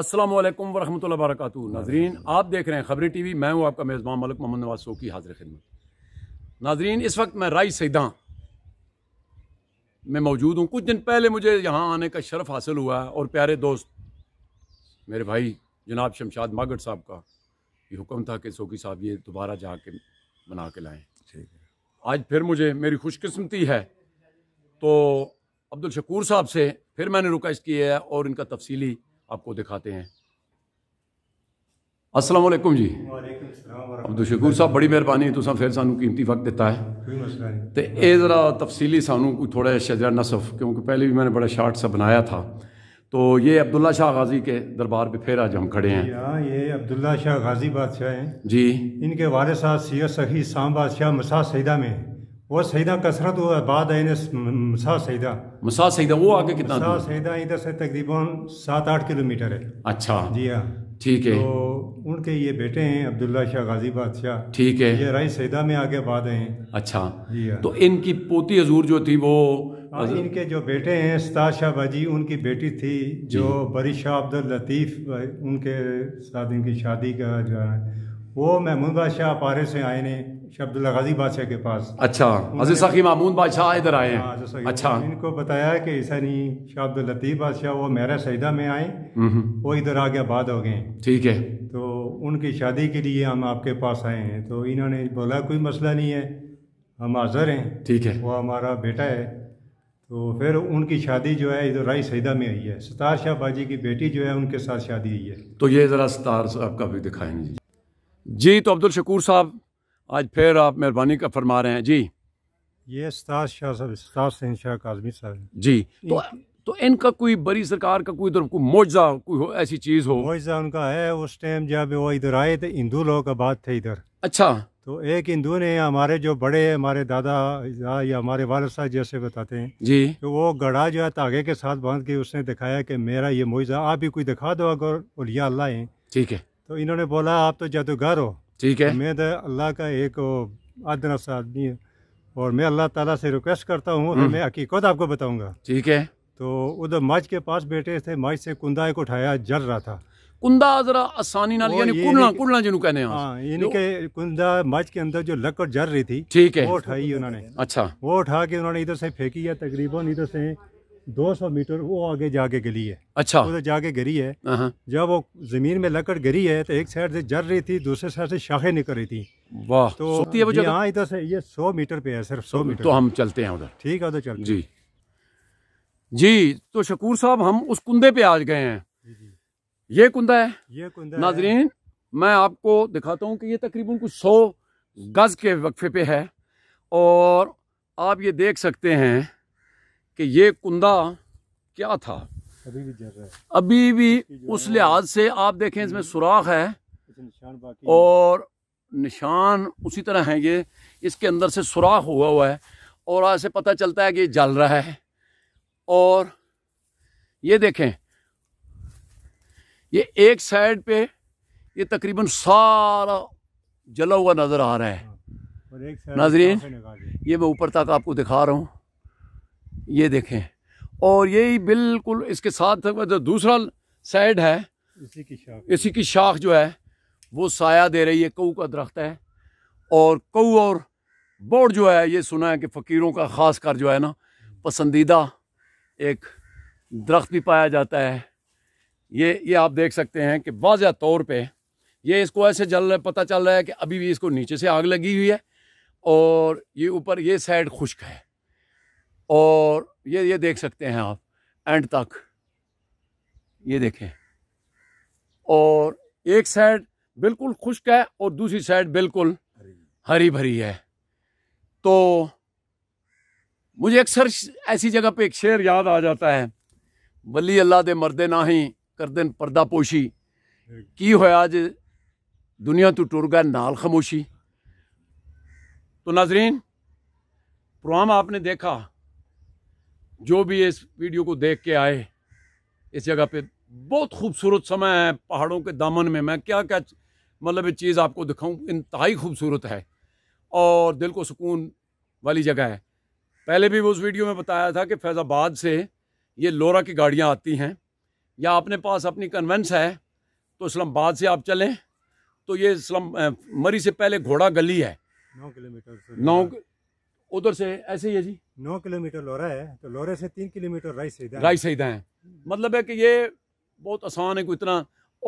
असलम वरह वरक नाजरीन आप देख रहे हैं खबरी टी वी मैं हूँ आपका मेज़बान मलिक मोहम्मद नवाज सोकी हाजिर खिदमत नाजरीन इस वक्त मैं राई सैदा में मौजूद हूँ कुछ दिन पहले मुझे यहाँ आने का शरफ़ हासिल हुआ है और प्यारे दोस्त मेरे भाई जनाब शमशाद मागड़ साहब का ये हुक्म था कि सोकी साहब ये दोबारा जा के बना के लाएँ आज फिर मुझे मेरी खुशकस्मती है तो अब्दुल शकूर साहब से फिर मैंने रिक्वेस्ट की है और इनका तफसीली आपको दिखाते हैं अस्सलाम वालेकुम जी अब्दुल शकूर साहब बड़ी मेहरबानी है तुसा फिर सानू कीमती वक्त दिता है तो ये ज़रा तफसीली सानू कोई थोड़ा शजरा नसफ क्योंकि पहले भी मैंने बड़ा शार्ट सा बनाया था तो ये अब्दुल्ला शाह गाजी के दरबार पर फिर आज हम खड़े हैं हाँ, ये अब्दुल्ला शाह गाजी बादशाह हैं जी इनके वाले साहब सीयत सही शाह बादशाह मसाद सईदा में वो सईदा कसरत बाद आईने मसा आगे कितना मसा से तकरीबन सात आठ किलोमीटर है अच्छा जी हाँ ठीक है तो उनके ये बेटे हैं अब्दुल्ला शाह गाजी बादशाह ठीक है आगे बाद अच्छा जी हाँ तो इनकी पोती हजूर जो थी वो हाँ, इनके जो बेटे हैं बाजी उनकी बेटी थी जो बरी शाह अब्दुल लतीफ़ उनके साथ इनकी शादी का जो है वो महमूद बादशाह पारे से आए ने अब्दुल्ला गाजी बादशाह के पास अच्छा हजरत सखी मामून बादशाह इधर आए हैं हाँ, अच्छा इनको बताया कि ऐसा नहीं शाह अब्दुल लतीफ़ बादशाह वो मेरा सहीदा में आए हम्म। वो इधर आगे आबाद हो गए ठीक है तो उनकी शादी के लिए हम आपके पास आए हैं तो इन्होंने बोला कोई मसला नहीं है हम हाजिर हैं ठीक है वो हमारा बेटा है तो फिर उनकी शादी जो है इधर राय सईदा में हुई है सतार शाह बाजी की बेटी जो है उनके साथ शादी हुई है तो ये ज़रा सतार साहब का भी दिखाएंगे जी तो अब्दुल शकूर साहब आज फिर आप मेहरबानी का फरमा रहे हैं जी ये शाह साहब काजमी साहब जी तो तो इनका कोई बड़ी सरकार का कोई इधर कोई मुआवजा कोई ऐसी चीज़ हो मुआवजा उनका है उस टाइम जब वो इधर आए थे तो हिंदू लोग आबाद थे इधर अच्छा तो एक हिंदू ने हमारे जो बड़े हमारे दादा या हमारे वाल साहब जैसे बताते हैं जी तो वो गड़ा जो है धागे के साथ बांध के उसने दिखाया कि मेरा ये मुआवजा आप भी कोई दिखा दो अगर उलिया अल्लाह ठीक है तो इन्होंने बोला आप तो जादूगर हो ठीक है मैं तो अल्लाह का एक आदना सा आदमी है और मैं अल्लाह ताला से रिक्वेस्ट करता हूँ और हम्म। मैं हकीकत आपको बताऊंगा ठीक है तो उधर माज के पास बैठे थे माज से कुंदा एक उठाया जल रहा था कुंदा जरा आसानी ना यानी कुंडला कुंडला जिन्हों कहने हाँ यानी के कुंदा मच के अंदर जो लकड़ जल रही थी ठीक है वो उठाई उन्होंने अच्छा वो उठा के उन्होंने इधर से फेंकी है तकरीबन इधर से 200 मीटर वो आगे जाके गली है अच्छा उधर तो जाके गिरी है हाँ, हाँ। जब वो जमीन में लकड़ गिरी है तो एक साइड से जर रही थी दूसरे साइड से शाखें निकल रही थी वाह तो है वो हाँ इधर से ये 100 मीटर पे है सिर्फ 100 तो मीटर तो हम चलते हैं उधर ठीक है उधर चल जी जी तो शकूर साहब हम उस कुंदे पे आ गए हैं ये कुंदा है ये कुंदा नाजरीन मैं आपको दिखाता हूँ कि ये तकरीबन कुछ सौ गज़ के वक्फे पे है और आप ये देख सकते हैं कि ये कुंदा क्या था अभी भी जल रहा है अभी भी उस लिहाज से आप देखें इसमें हम्म। सुराख है और निशान उसी तरह है ये इसके अंदर से सुराख हुआ हुआ है और आज से पता चलता है कि जल रहा है और ये देखें ये एक साइड पे ये तकरीबन सारा जला हुआ नज़र आ रहा है हाँ, नाजरीन ये मैं ऊपर तक आपको दिखा रहा हूँ ये देखें और यही बिल्कुल इसके साथ जो दूसरा साइड है इसी की शाख इसी की शाख जो है वो साया दे रही है कऊ का दरख्त है और कऊ और बोर्ड जो है ये सुना है कि फ़कीरों का ख़ास कर जो है ना पसंदीदा एक दरख्त भी पाया जाता है ये ये आप देख सकते हैं कि वाज तौर पे ये इसको ऐसे जल रहा पता चल रहा है कि अभी भी इसको नीचे से आग लगी हुई है और ये ऊपर ये साइड खुश्क है और ये ये देख सकते हैं आप एंड तक ये देखें और एक साइड बिल्कुल खुश्क है और दूसरी साइड बिल्कुल हरी भरी है तो मुझे अक्सर ऐसी जगह पे एक शेर याद आ जाता है वली अल्लाह दे मरदे ना ही कर दिन पर्दा पोशी हम्म। की होया अज दुनिया तो टुर गया नाल खामोशी तो नाजरीन प्रोग्राम आपने देखा जो भी इस वीडियो को देख के आए इस जगह पे बहुत खूबसूरत समय है पहाड़ों के दामन में मैं क्या क्या मतलब ये चीज़ आपको दिखाऊँ इंतहाई खूबसूरत है और दिल को सुकून वाली जगह है पहले भी उस वीडियो में बताया था कि फैज़ाबाद से ये लोरा की गाड़ियाँ आती हैं या अपने पास अपनी कन्वेंस है तो इस्लामाबाद से आप चलें तो ये इस्लाम मरी से पहले घोड़ा गली है नौ किलोमीटर नौ उधर से ऐसे ही है जी नौ किलोमीटर लोरा है तो लोरे से तीन किलोमीटर राई सहीदा राई सईदा है मतलब है कि ये बहुत आसान है कोई इतना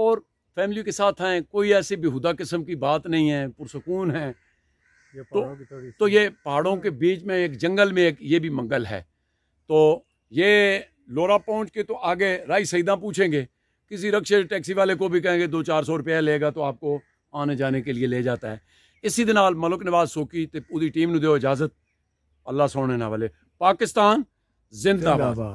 और फैमिली के साथ आए कोई ऐसी बेहुदा किस्म की बात नहीं है पुरसकून है तो, तो ये पहाड़ों के बीच में एक जंगल में एक ये भी मंगल है तो ये लोरा पहुंच के तो आगे राई सईदा पूछेंगे किसी रक्शे टैक्सी वाले को भी कहेंगे दो चार सौ रुपया लेगा तो आपको आने जाने के लिए ले जाता है इसी दिन मलुक नवाज सोकी तो पूरी टीम ने दो इजाज़त अल्लाह सोने ना वाले पाकिस्तान जिंदाबाद